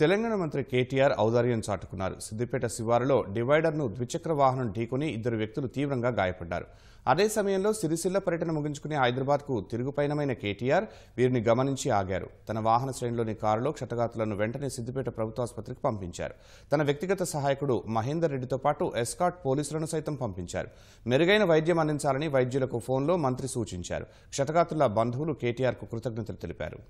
తెలంగాణ మంత్రి కేటీఆర్ ఔదార్యం చాటుకున్నారు సిద్దిపేట శివారులో డివైడర్ను ద్విచక్ర వాహనం ఢీకొని ఇద్దరు వ్యక్తులు తీవ్రంగా గాయపడ్డారు అదే సమయంలో సిరిసిల్ల పర్యటన ముగించుకుని హైదరాబాద్కు తిరుగుపయనమైన కేటీఆర్ వీరిని గమనించి ఆగారు తన వాహన శ్రేణిలోని కారులో క్షతగాతులను వెంటనే సిద్దిపేట ప్రభుత్వాసుపత్రికి పంపించారు తన వ్యక్తిగత సహాయకుడు మహేందర్ రెడ్డితో పాటు ఎస్కాట్ పోలీసులను సైతం పంపించారు మెరుగైన వైద్యం అందించాలని వైద్యులకు ఫోన్లో మంత్రి సూచించారు క్షతగాతుల బంధువులు కేటీఆర్కు కృతజ్ఞతలు తెలిపారు